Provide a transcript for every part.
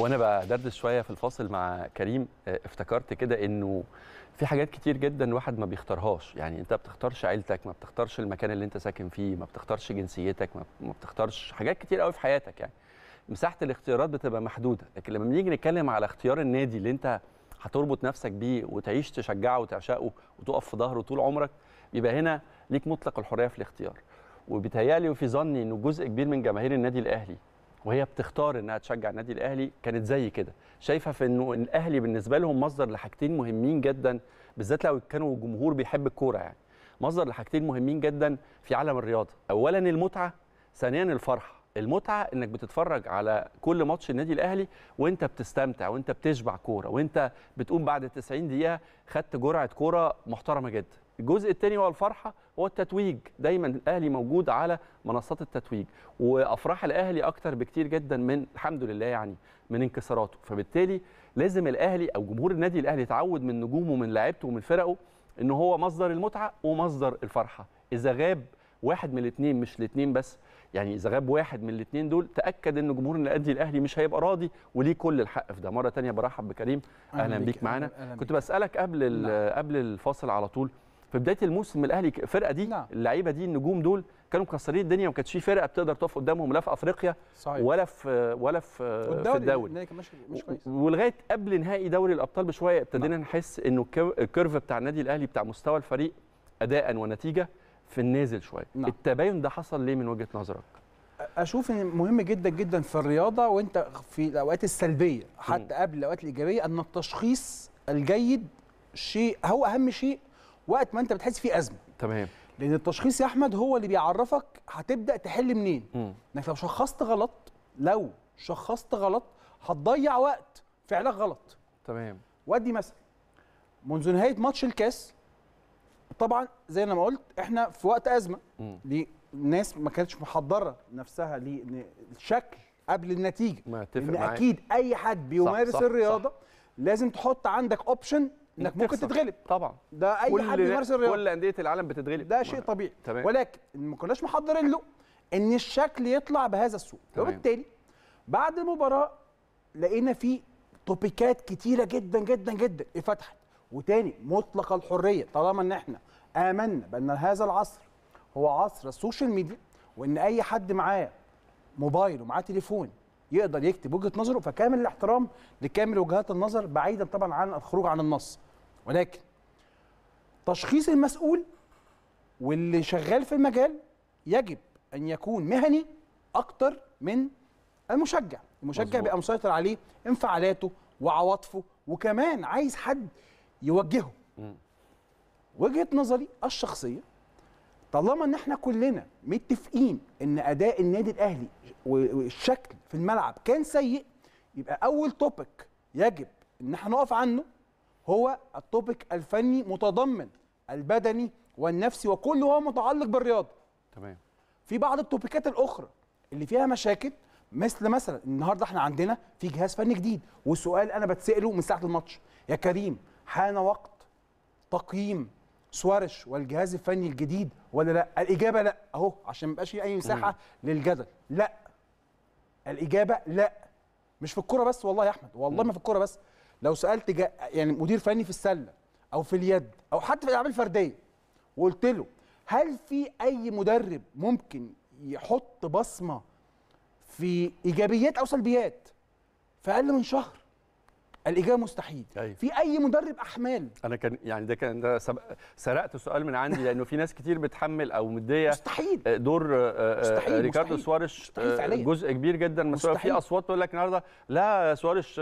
وانا بدردش شويه في الفاصل مع كريم آه، افتكرت كده انه في حاجات كتير جدا الواحد ما بيختارهاش يعني انت ما بتختارش عيلتك ما بتختارش المكان اللي انت ساكن فيه ما بتختارش جنسيتك ما بتختارش حاجات كتير قوي في حياتك يعني مساحه الاختيارات بتبقى محدوده لكن لما بنيجي نتكلم على اختيار النادي اللي انت هتربط نفسك بيه وتعيش تشجعه وتعشقه وتقف في ظهره طول عمرك يبقى هنا ليك مطلق الحريه في الاختيار وبيتهيألي وفي ظني انه جزء كبير من جماهير النادي الاهلي وهي بتختار انها تشجع النادي الاهلي كانت زي كده شايفه في انه الاهلي بالنسبه لهم مصدر لحاجتين مهمين جدا بالذات لو كانوا جمهور بيحب الكوره يعني مصدر لحاجتين مهمين جدا في عالم الرياضه اولا المتعه ثانيا الفرحه المتعه انك بتتفرج على كل ماتش النادي الاهلي وانت بتستمتع وانت بتشبع كوره وانت بتقوم بعد 90 دقيقه خدت جرعه كوره محترمه جدا الجزء الثاني هو الفرحه هو التتويج دايما الاهلي موجود على منصات التتويج وافراح الاهلي اكتر بكتير جدا من الحمد لله يعني من انكساراته فبالتالي لازم الاهلي او جمهور النادي الاهلي يتعود من نجومه ومن لعيبته ومن فرقه ان هو مصدر المتعه ومصدر الفرحه اذا غاب واحد من الاثنين مش الاثنين بس يعني اذا غاب واحد من الاثنين دول تاكد ان جمهور النادي الاهلي مش هيبقى راضي وليه كل الحق في ده مره ثانيه برحب بكريم اهلا, بيك معانا كنت بسالك قبل نعم. قبل الفاصل على طول في بدايه الموسم الاهلي الفرقه دي نعم. اللعيبه دي النجوم دول كانوا مكسرين الدنيا وما كانتش في فرقه بتقدر تقف قدامهم لا في افريقيا صحيح. ولا في ولا في, في الدوري يعني مش مش كويس ولغايه قبل نهائي دوري الابطال بشويه ابتدينا نعم. نحس انه الكيرف بتاع النادي الاهلي بتاع مستوى الفريق اداء ونتيجه في النازل شويه نعم. التباين ده حصل ليه من وجهه نظرك اشوف ان مهم جدا جدا في الرياضه وانت في الاوقات السلبيه حتى قبل الاوقات الايجابيه ان التشخيص الجيد شيء هو اهم شيء وقت ما انت بتحس فيه ازمه تمام لان التشخيص يا احمد هو اللي بيعرفك هتبدا تحل منين انك لو شخصت غلط لو شخصت غلط هتضيع وقت في علاج غلط تمام وادي مثلا منذ نهايه ماتش الكاس طبعا زي ما قلت احنا في وقت ازمه ليه الناس ما كانتش محضره نفسها للشكل قبل النتيجه ما ان اكيد اي حد بيمارس صح صح الرياضه صح. لازم تحط عندك اوبشن انك ممكن تتغلب طبعا ده اي حد بيمارس الرياضه كل انديه العالم بتتغلب ده شيء طبيعي تمام. ولكن ما كناش محضرين له ان الشكل يطلع بهذا السوء وبالتالي بعد المباراه لقينا في توبيكات كتيره جدا جدا جدا اتفتحت وتاني مطلق الحريه طالما ان احنا امنا بان هذا العصر هو عصر السوشيال ميديا وان اي حد معاه موبايل ومعاه تليفون يقدر يكتب وجهه نظره فكامل الاحترام لكامل وجهات النظر بعيدا طبعا عن الخروج عن النص ولكن تشخيص المسؤول واللي شغال في المجال يجب ان يكون مهني اكتر من المشجع المشجع بيبقى مسيطر عليه انفعالاته وعواطفه وكمان عايز حد يوجهه وجهه نظري الشخصيه طالما ان احنا كلنا متفقين ان اداء النادي الاهلي والشكل في الملعب كان سيء يبقى اول توبيك يجب ان احنا نقف عنه هو التوبيك الفني متضمن البدني والنفسي وكل هو متعلق بالرياضه تمام في بعض التوبيكات الاخرى اللي فيها مشاكل مثل مثلا النهارده احنا عندنا في جهاز فني جديد وسؤال انا بتساله من ساعه الماتش يا كريم حان وقت تقييم سوارش والجهاز الفني الجديد ولا لا؟ الاجابه لا اهو عشان ما يبقاش اي مساحه للجدل لا الاجابه لا مش في الكوره بس والله يا احمد والله ما في الكوره بس لو سالت جا يعني مدير فني في السله او في اليد او حتى في الالعاب الفرديه وقلت له هل في اي مدرب ممكن يحط بصمه في ايجابيات او سلبيات في اقل من شهر الاجابه مستحيل أيوة. في اي مدرب احمال انا كان يعني ده كان ده سب... سرقت سؤال من عندي لانه في ناس كتير بتحمل او مديه مستحيل دور آه، آه، مستحيل. ريكاردو سواريش آه، جزء كبير جدا مسؤول في اصوات تقول لك النهارده لا سواريش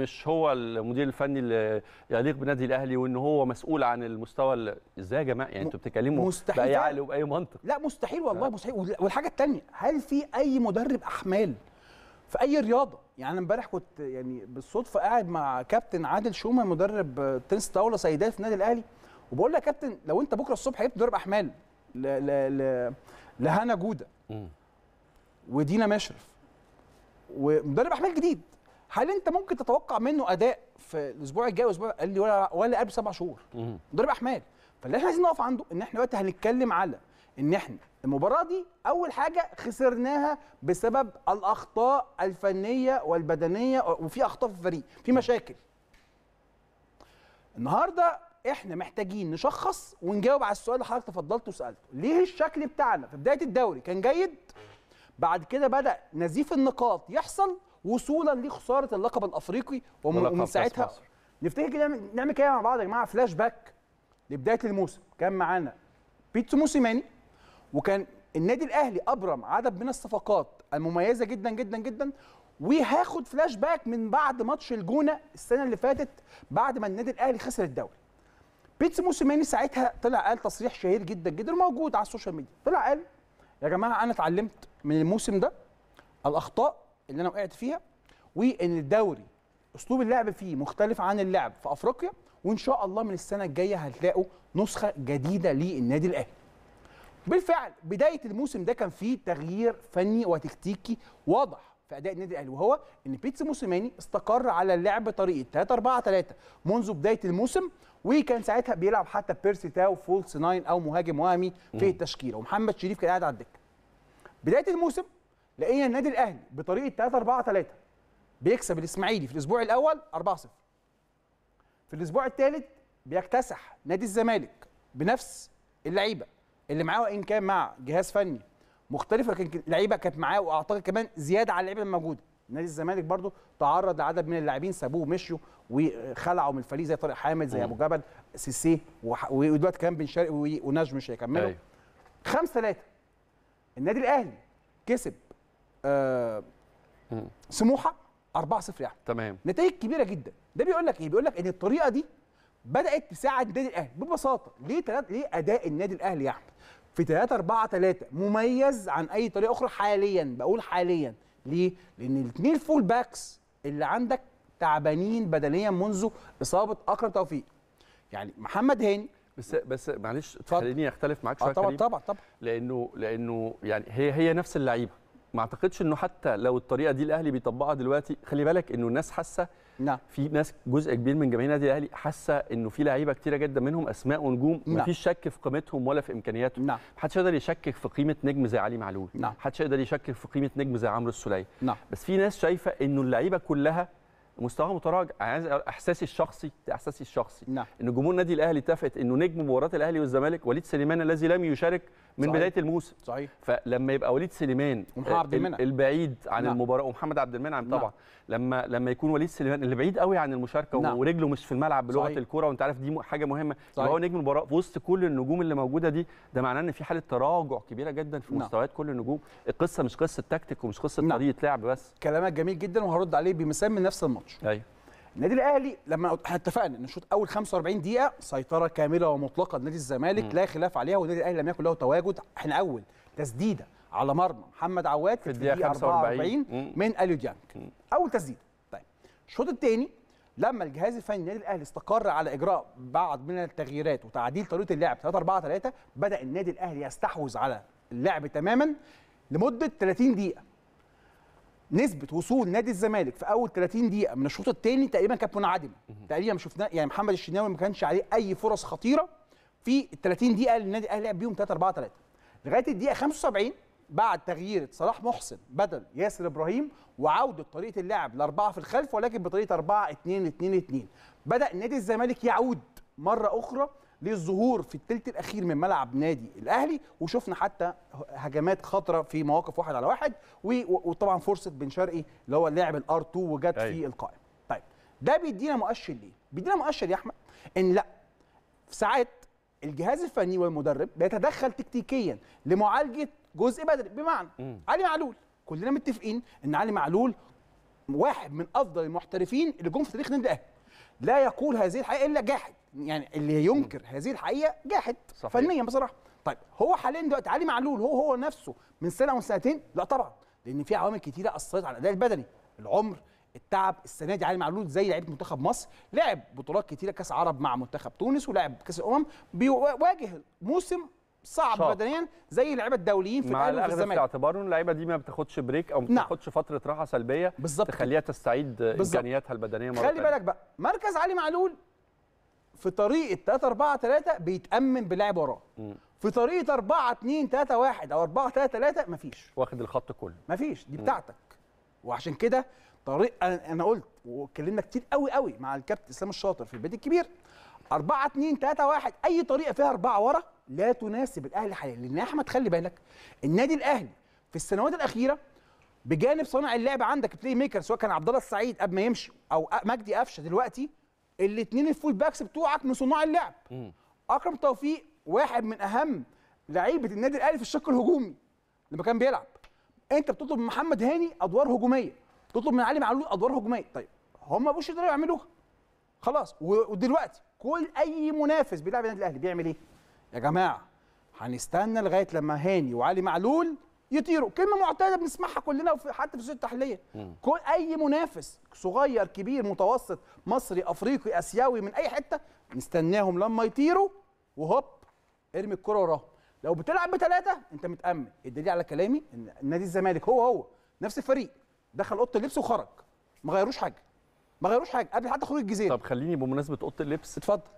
مش هو المدير الفني اللي يليق بالنادي الاهلي وان هو مسؤول عن المستوى ازاي يا جماعه يعني انتوا بتتكلموا باي عقل وباي منطق لا مستحيل والله مستحيل والحاجه الثانيه هل في اي مدرب احمال في اي رياضه يعني امبارح كنت يعني بالصدفه قاعد مع كابتن عادل شومه مدرب تنس طاوله سيدات في النادي الاهلي وبقول له يا كابتن لو انت بكره الصبح جبت ضرب احمال ل... ل... ل... لهنا جوده ودينا مشرف ومدرب احمال جديد هل انت ممكن تتوقع منه اداء في الاسبوع الجاي والاسبوع قال لي ولا ولا قبل سبع شهور مدرب احمال فاللي احنا عايزين نقف عنده ان احنا دلوقتي هنتكلم على ان احنا المباراه دي اول حاجه خسرناها بسبب الاخطاء الفنيه والبدنيه وفي اخطاء في الفريق في مشاكل النهارده احنا محتاجين نشخص ونجاوب على السؤال اللي حضرتك تفضلت وسالته ليه الشكل بتاعنا في بدايه الدوري كان جيد بعد كده بدا نزيف النقاط يحصل وصولا لخساره اللقب الافريقي ومن ساعتها نفتكر كده نعمل كده مع بعض يا جماعه فلاش باك لبدايه الموسم كان معانا بيتسو موسيماني وكان النادي الاهلي ابرم عدد من الصفقات المميزه جدا جدا جدا وهاخد فلاش باك من بعد ماتش الجونه السنه اللي فاتت بعد ما النادي الاهلي خسر الدوري بيتس موسيماني ساعتها طلع قال تصريح شهير جدا جدا موجود على السوشيال ميديا طلع قال يا جماعه انا اتعلمت من الموسم ده الاخطاء اللي انا وقعت فيها وان الدوري اسلوب اللعب فيه مختلف عن اللعب في افريقيا وان شاء الله من السنه الجايه هتلاقوا نسخه جديده للنادي الاهلي بالفعل بدايه الموسم ده كان فيه تغيير فني وتكتيكي واضح في اداء النادي الاهلي وهو ان بيتس موسيماني استقر على اللعب بطريقه 3 4 3 منذ بدايه الموسم وكان ساعتها بيلعب حتى بيرسي تاو فولس ناين او مهاجم وهمي في التشكيله ومحمد شريف كان قاعد على الدكه بدايه الموسم لقينا النادي الاهلي بطريقه 3 4 3 بيكسب الاسماعيلي في الاسبوع الاول 4 0 في الاسبوع الثالث بيكتسح نادي الزمالك بنفس اللعيبه اللي معاه وان كان مع جهاز فني مختلف لكن لعيبه كانت معاه واعتقد كمان زياده على اللعيبه الموجوده نادي الزمالك برضو تعرض لعدد من اللاعبين سابوه ومشوا وخلعوا من الفريق زي طارق حامد زي ابو جبل سيسي ودلوقتي كمان بن شرقي ونجم مش هيكملوا أيوه. خمسة ثلاثة النادي الاهلي كسب آه سموحه 4-0 يعني تمام نتائج كبيره جدا ده بيقول لك ايه بيقول لك ان الطريقه دي بدات تساعد النادي الاهلي ببساطه ليه تلات ليه اداء النادي الاهلي يا احمد في 3 4 3 مميز عن اي طريقه اخرى حاليا بقول حاليا ليه لان الاثنين الفول باكس اللي عندك تعبانين بدنيا منذ اصابه اكرم توفيق يعني محمد هاني بس بس معلش خليني اختلف معاك شويه آه طبعا طبعا طبعا لانه لانه يعني هي هي نفس اللعيبه ما اعتقدش انه حتى لو الطريقه دي الاهلي بيطبقها دلوقتي خلي بالك انه الناس حاسه نعم في ناس جزء كبير من جماهير النادي الاهلي حاسه انه في لعيبه كتيره جدا منهم اسماء ونجوم نعم. مفيش شك في قيمتهم ولا في امكانياتهم نعم محدش يقدر يشكك في قيمه نجم زي علي معلول نعم محدش يقدر يشكك في قيمه نجم زي عمرو السليه نعم بس في ناس شايفه انه اللعيبه كلها مستواها متراجع عايز احساسي الشخصي احساسي الشخصي نعم. ان جمهور النادي الاهلي اتفقت انه نجم مباراه الاهلي والزمالك وليد سليمان الذي لم يشارك من صحيح. بدايه الموسم صحيح فلما يبقى وليد سليمان عبد آه، المنعم البعيد عن نعم. المباراه ومحمد عبد المنعم طبعا نعم. لما لما يكون وليد سليمان اللي بعيد قوي عن المشاركه نعم. ورجله مش في الملعب بلغه الكوره وانت عارف دي حاجه مهمه صحيح. هو نجم المباراه في وسط كل النجوم اللي موجوده دي ده معناه ان في حاله تراجع كبيره جدا في نعم. مستويات كل النجوم القصه مش قصه تكتيك ومش قصه نعم. طريقه لعب بس كلامك جميل جدا وهرد عليه بمثال من نفس الماتش ايوه النادي الاهلي لما احنا اتفقنا ان الشوط اول 45 دقيقه سيطره كامله ومطلقه لنادي الزمالك م. لا خلاف عليها والنادي الاهلي لم يكن له تواجد احنا اول تسديده على مرمى محمد عواد في الدقيقه 44 من اليو ديانج اول تسديده طيب الشوط الثاني لما الجهاز الفني النادي الاهلي استقر على اجراء بعض من التغييرات وتعديل طريقه اللعب 3 4 3 بدا النادي الاهلي يستحوذ على اللعب تماما لمده 30 دقيقه نسبه وصول نادي الزمالك في اول 30 دقيقه من الشوط الثاني تقريبا كانت منعدمه تقريبا ما شفناه يعني محمد الشناوي ما كانش عليه اي فرص خطيره في ال 30 دقيقه اللي النادي الاهلي لعب بيهم 3 4 3 لغايه الدقيقه 75 بعد تغيير صلاح محسن بدل ياسر ابراهيم وعوده طريقه اللعب لاربعه في الخلف ولكن بطريقه 4 2 2 2 بدا نادي الزمالك يعود مره اخرى للظهور في الثلث الاخير من ملعب نادي الاهلي وشفنا حتى هجمات خطره في مواقف واحد على واحد وطبعا فرصه بن شرقي اللي هو لاعب الار 2 وجت أيوه. في القائم طيب ده بيدينا مؤشر ليه بيدينا مؤشر يا احمد ان لا في ساعات الجهاز الفني والمدرب بيتدخل تكتيكيا لمعالجه جزء بدري بمعنى م. علي معلول كلنا متفقين ان علي معلول واحد من افضل المحترفين اللي جم في تاريخ النادي الاهلي لا يقول هذه الحقيقه الا جاحد يعني اللي ينكر هذه الحقيقه جاحد صحيح. فنيا بصراحه طيب هو حاليا دلوقتي علي معلول هو هو نفسه من سنه وسنتين لا طبعا لان في عوامل كتيره اثرت على الاداء البدني العمر التعب السنه دي علي معلول زي لعيبه منتخب مصر لعب بطولات كتيره كاس عرب مع منتخب تونس ولعب كاس الامم بيواجه موسم صعب بدنيا زي اللعيبه الدوليين في الاهلي والزمالك مع مع اعتبار ان اللعيبه دي ما بتاخدش بريك او ما نعم. بتاخدش نعم. فتره راحه سلبيه بالظبط تخليها تستعيد امكانياتها البدنيه مره خلي بالك بقى مركز علي معلول في طريقه 3 4 3 بيتامن بلاعب وراه في طريقه 4 2 3 1 او 4 3 3 مفيش واخد الخط كله مفيش دي بتاعتك م. وعشان كده طريق انا, أنا قلت واتكلمنا كتير قوي قوي مع الكابتن اسلام الشاطر في البيت الكبير 4 2 3 1 اي طريقه فيها اربعه ورا لا تناسب الاهلي حاليا لان يا احمد خلي بالك النادي الاهلي في السنوات الاخيره بجانب صانع اللعب عندك بلاي ميكر سواء كان عبد الله السعيد قبل ما يمشي او مجدي قفشه دلوقتي الاثنين الفول باكس بتوعك من صناع اللعب اكرم توفيق واحد من اهم لعيبه النادي الاهلي في الشق الهجومي لما كان بيلعب انت بتطلب من محمد هاني ادوار هجوميه تطلب من علي معلول ادوار هجوميه طيب هم مش يقدروا يعملوها خلاص ودلوقتي كل اي منافس بيلعب النادي الاهلي بيعمل ايه يا جماعه هنستنى لغايه لما هاني وعلي معلول يطيروا كلمه معتاده بنسمعها كلنا في حتى في سوق التحليه كل اي منافس صغير كبير متوسط مصري افريقي اسيوي من اي حته نستناهم لما يطيروا وهوب ارمي الكره وراهم لو بتلعب بثلاثه انت متامن الدليل على كلامي ان نادي الزمالك هو هو نفس الفريق دخل اوضه اللبس وخرج ما غيروش حاجه ما غيروش حاجه قبل حتى خروج الجزيره طب خليني بمناسبه اوضه اللبس اتفضل